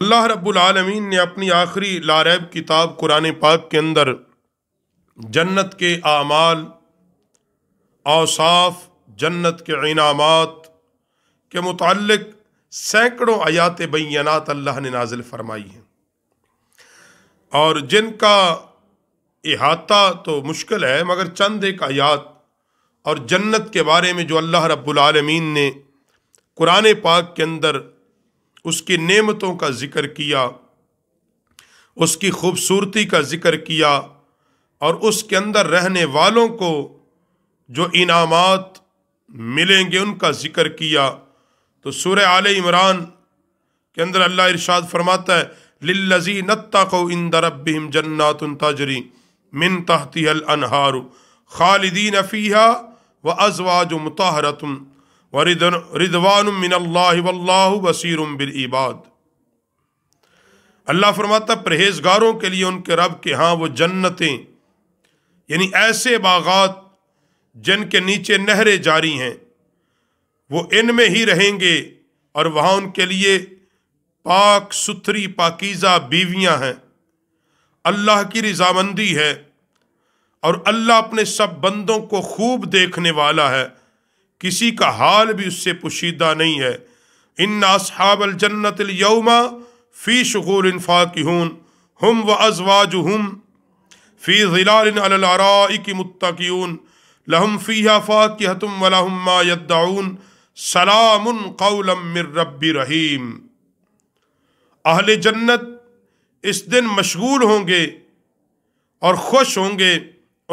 اللہ رب العالمین نے اپنی آخری لاریب کتاب قرآن پاک کے اندر جنت کے اعمال اوصاف جنت کے انعامات کے متعلق سینکڑوں آیات بینات اللہ نے نازل فرمائی ہیں اور جن کا احاطہ تو مشکل ہے مگر چند ایک آیات اور جنت کے بارے میں جو اللہ رب العالمین نے قرآن پاک کے اندر اس کی نعمتوں کا ذکر کیا اس کی خوبصورتی کا ذکر کیا اور اس کے اندر رہنے والوں کو جو انعامات ملیں گے ان کا ذکر کیا تو سورہ عال عمران کے اندر اللہ ارشاد فرماتا ہے للزی نت و در اب جنات ان تاجری من تحتی الحار خالدین افیہ و ازوا جو متحرۃ ردوان اللہ واللہ بصیر بالعباد اللہ فرماتا پرہیزگاروں کے لیے ان کے رب کے ہاں وہ جنتیں یعنی ایسے باغات جن کے نیچے نہریں جاری ہیں وہ ان میں ہی رہیں گے اور وہاں ان کے لیے پاک ستھری پاکیزہ بیویاں ہیں اللہ کی رضامندی ہے اور اللہ اپنے سب بندوں کو خوب دیکھنے والا ہے کسی کا حال بھی اس سے پشیدہ نہیں ہے اِنَّا اصحاب الجنت اليوم فی شغول انفاقہون ہم و ازواجہم فی ظلال علی العرائق متقیون لہم فیہ فاکہتم ولہم ما یدعون سلام قولا من رب رحیم اہل جنت اس دن مشغول ہوں گے اور خوش ہوں گے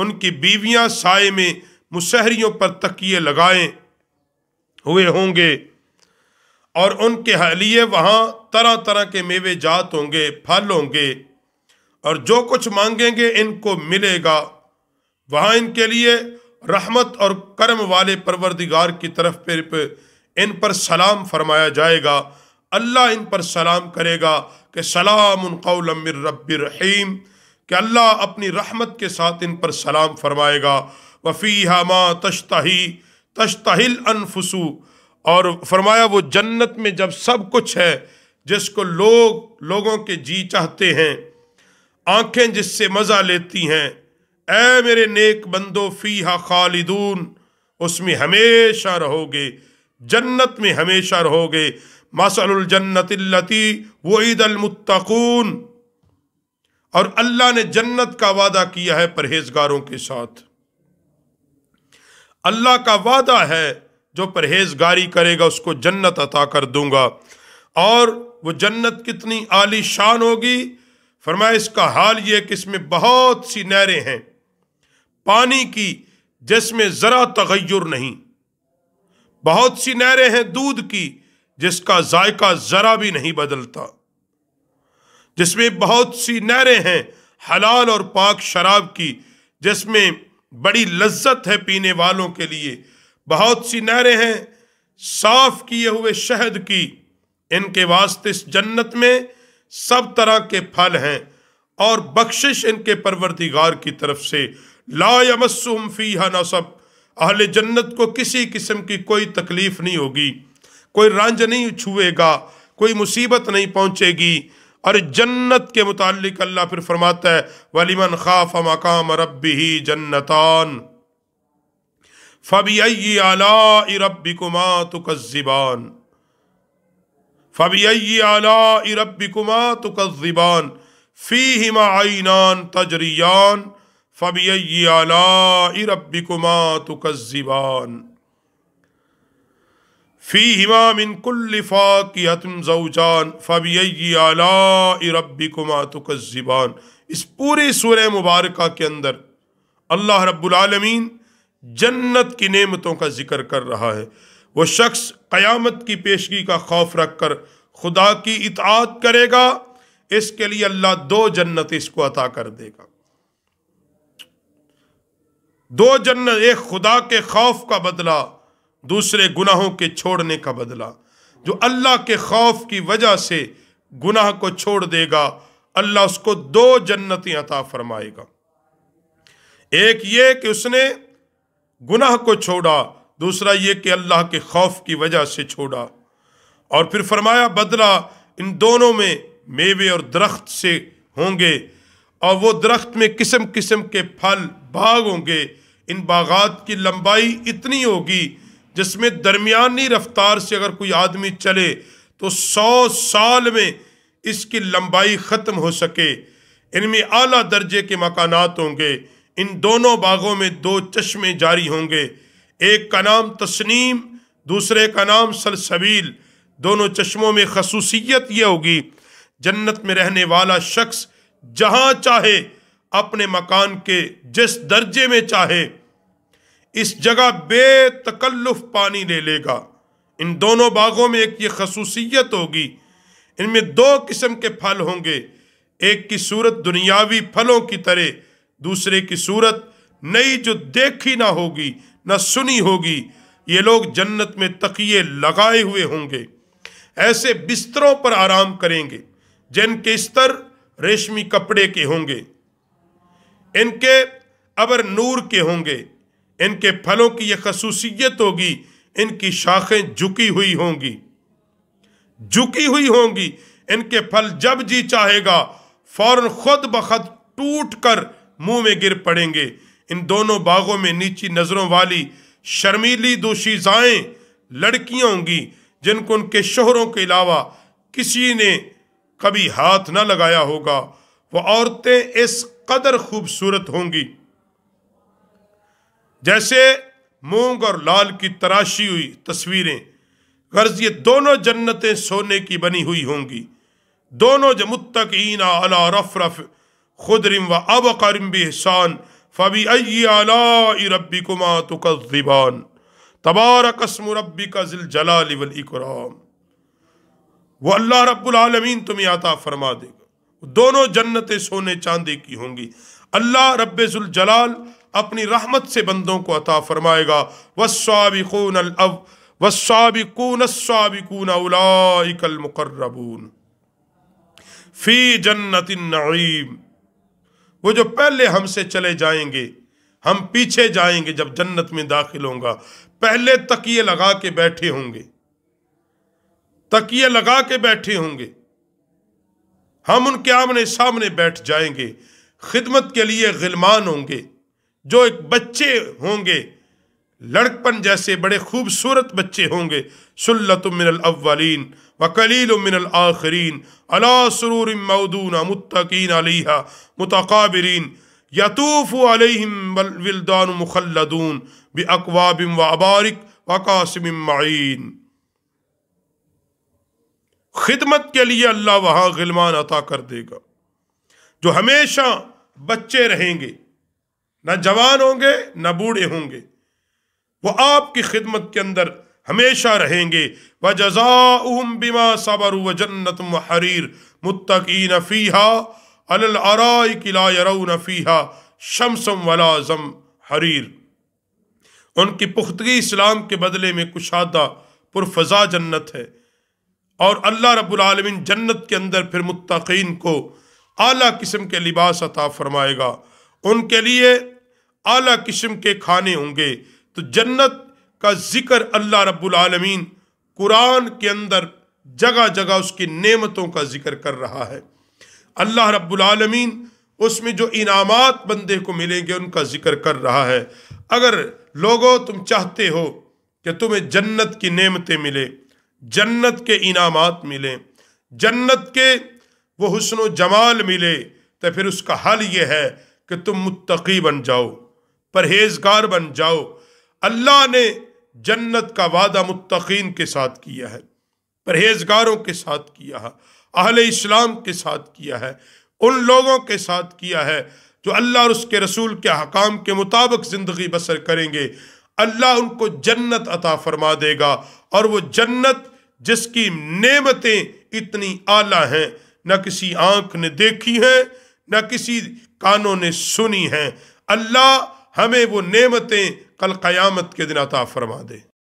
ان کی بیویاں سائے میں رہیم مسہریوں پر تکیے لگائیں ہوئے ہوں گے اور ان کے حلیے وہاں طرح طرح کے میوے جات ہوں گے پھل ہوں گے اور جو کچھ مانگیں گے ان کو ملے گا وہاں ان کے لیے رحمت اور کرم والے پروردگار کی طرف پھر ان پر سلام فرمایا جائے گا اللہ ان پر سلام کرے گا کہ سلام قول من رب الرحیم کہ اللہ اپنی رحمت کے ساتھ ان پر سلام فرمائے گا وفی ہا تشتہی تشتہل انفسو اور فرمایا وہ جنت میں جب سب کچھ ہے جس کو لوگ لوگوں کے جی چاہتے ہیں آنکھیں جس سے مزہ لیتی ہیں اے میرے نیک بندو فی ہا خالدون اس میں ہمیشہ رہو گے جنت میں ہمیشہ رہو گے مسل الجنت اللتی وہ عید اور اللہ نے جنت کا وعدہ کیا ہے پرہیزگاروں کے ساتھ اللہ کا وعدہ ہے جو پرہیزگاری کرے گا اس کو جنت عطا کر دوں گا اور وہ جنت کتنی عالی شان ہوگی فرمایا اس کا حال یہ کہ اس میں بہت سی نہریں ہیں پانی کی جس میں ذرا تغیر نہیں بہت سی نہریں ہیں دودھ کی جس کا ذائقہ ذرا بھی نہیں بدلتا جس میں بہت سی نہریں ہیں حلال اور پاک شراب کی جس میں بڑی لذت ہے پینے والوں کے لیے بہت سی نہریں ہیں صاف کیے ہوئے شہد کی ان کے واسطے اس جنت میں سب طرح کے پھل ہیں اور بخشش ان کے پروردگار کی طرف سے لا یمسہم فیہا نصب اہل جنت کو کسی قسم کی کوئی تکلیف نہیں ہوگی کوئی رانج نہیں چھوئے گا کوئی مصیبت نہیں پہنچے گی اور جنت کے متعلق اللہ پھر فرماتا ولیمن وَلِمَنْ خَافَ مَقَامَ رَبِّهِ جنتان فبی عَلَاءِ رَبِّكُمَا کما فَبِيَيِّ فبی رَبِّكُمَا تُكَذِّبَان فِيهِمَا عَيْنَان تَجْرِيَان فَبِيَيِّ عَلَاءِ فبی تُكَذِّبَان آلہ کما تکزیبان فیہما من کل فاقیت زوجان فبیئی آلائی ربکما تکذبان اس پوری سورہ مبارکہ کے اندر اللہ رب العالمین جنت کی نعمتوں کا ذکر کر رہا ہے وہ شخص قیامت کی پیشگی کا خوف رکھ کر خدا کی اطاعت کرے گا اس کے لیے اللہ دو جنت اس کو عطا کر دے گا دو جنت ایک خدا کے خوف کا بدلہ دوسرے گناہوں کے چھوڑنے کا بدلہ جو اللہ کے خوف کی وجہ سے گناہ کو چھوڑ دے گا اللہ اس کو دو جنتیں عطا فرمائے گا ایک یہ کہ اس نے گناہ کو چھوڑا دوسرا یہ کہ اللہ کے خوف کی وجہ سے چھوڑا اور پھر فرمایا بدلہ ان دونوں میں میوے اور درخت سے ہوں گے اور وہ درخت میں قسم قسم کے پھل باغ ہوں گے ان باغات کی لمبائی اتنی ہوگی جس میں درمیانی رفتار سے اگر کوئی آدمی چلے تو سو سال میں اس کی لمبائی ختم ہو سکے ان میں اعلیٰ درجے کے مکانات ہوں گے ان دونوں باغوں میں دو چشمے جاری ہوں گے ایک کا نام تسنیم دوسرے کا نام سلسبیل دونوں چشموں میں خصوصیت یہ ہوگی جنت میں رہنے والا شخص جہاں چاہے اپنے مکان کے جس درجے میں چاہے اس جگہ بے تکلف پانی لے لے گا ان دونوں باغوں میں ایک یہ خصوصیت ہوگی ان میں دو قسم کے پھل ہوں گے ایک کی صورت دنیاوی پھلوں کی طرح دوسرے کی صورت نئی جو دیکھی نہ ہوگی نہ سنی ہوگی یہ لوگ جنت میں تقیے لگائے ہوئے ہوں گے ایسے بستروں پر آرام کریں گے جن کے استر ریشمی کپڑے کے ہوں گے ان کے ابر نور کے ہوں گے ان کے پھلوں کی یہ خصوصیت ہوگی ان کی شاخیں جھکی ہوئی ہوں گی جھکی ہوئی ہوں گی ان کے پھل جب جی چاہے گا فوراً خود بخود ٹوٹ کر منہ میں گر پڑیں گے ان دونوں باغوں میں نیچی نظروں والی شرمیلی دوشی زائیں لڑکیاں ہوں گی جن کو ان کے شوہروں کے علاوہ کسی نے کبھی ہاتھ نہ لگایا ہوگا وہ عورتیں اس قدر خوبصورت ہوں گی جیسے مونگ اور لال کی تراشی ہوئی تصویریں غرض یہ دونوں جنتیں سونے کی بنی ہوئی ہوں گی دونوں خدرم و بحسان فبی جمتکما تو جلال والاکرام وہ اللہ رب العالمین تمہیں عطا فرما دے گا دونوں جنتیں سونے چاندی کی ہوں گی اللہ رب جلال اپنی رحمت سے بندوں کو عطا فرمائے گا والسابقون الاو والسابقون السابقون کن المقربون فی جنت النعیم وہ جو پہلے ہم سے چلے جائیں گے ہم پیچھے جائیں گے جب جنت میں داخل ہوں گا پہلے تکیے لگا کے بیٹھے ہوں گے تکیے لگا کے بیٹھے ہوں گے ہم ان کے آمنے سامنے بیٹھ جائیں گے خدمت کے لیے غلمان ہوں گے جو ایک بچے ہوں گے لڑکپن جیسے بڑے خوبصورت بچے ہوں گے من من الاولین وقلیل الاخرین علا سرور مودون متقین علیہ متقابرین یتوف علیہم ولدان مخلدون و ابارک و قاسم معین خدمت کے لیے اللہ وہاں غلمان عطا کر دے گا جو ہمیشہ بچے رہیں گے نہ جوان ہوں گے نہ بوڑھے ہوں گے وہ آپ کی خدمت کے اندر ہمیشہ رہیں گے حریر ولا ذم حریر ان کی پختگی اسلام کے بدلے میں کشادہ پرفضا جنت ہے اور اللہ رب العالمین جنت کے اندر پھر متقین کو اعلیٰ قسم کے لباس عطا فرمائے گا ان کے لیے اعلیٰ قسم کے کھانے ہوں گے تو جنت کا ذکر اللہ رب العالمین قرآن کے اندر جگہ جگہ اس کی نعمتوں کا ذکر کر رہا ہے اللہ رب العالمین اس میں جو انعامات بندے کو ملیں گے ان کا ذکر کر رہا ہے اگر لوگوں تم چاہتے ہو کہ تمہیں جنت کی نعمتیں ملے جنت کے انعامات ملیں جنت کے وہ حسن و جمال ملے تو پھر اس کا حل یہ ہے کہ تم متقی بن جاؤ پرہیزگار بن جاؤ اللہ نے جنت کا وعدہ متقین کے ساتھ کیا ہے پرہیزگاروں کے ساتھ کیا ہے اہل اسلام کے ساتھ کیا ہے ان لوگوں کے ساتھ کیا ہے جو اللہ اور اس کے رسول کے حکام کے مطابق زندگی بسر کریں گے اللہ ان کو جنت عطا فرما دے گا اور وہ جنت جس کی نعمتیں اتنی اعلیٰ ہیں نہ کسی آنکھ نے دیکھی ہیں نہ کسی کانوں نے سنی ہیں اللہ ہمیں وہ نعمتیں کل قیامت کے دن عطا فرما دے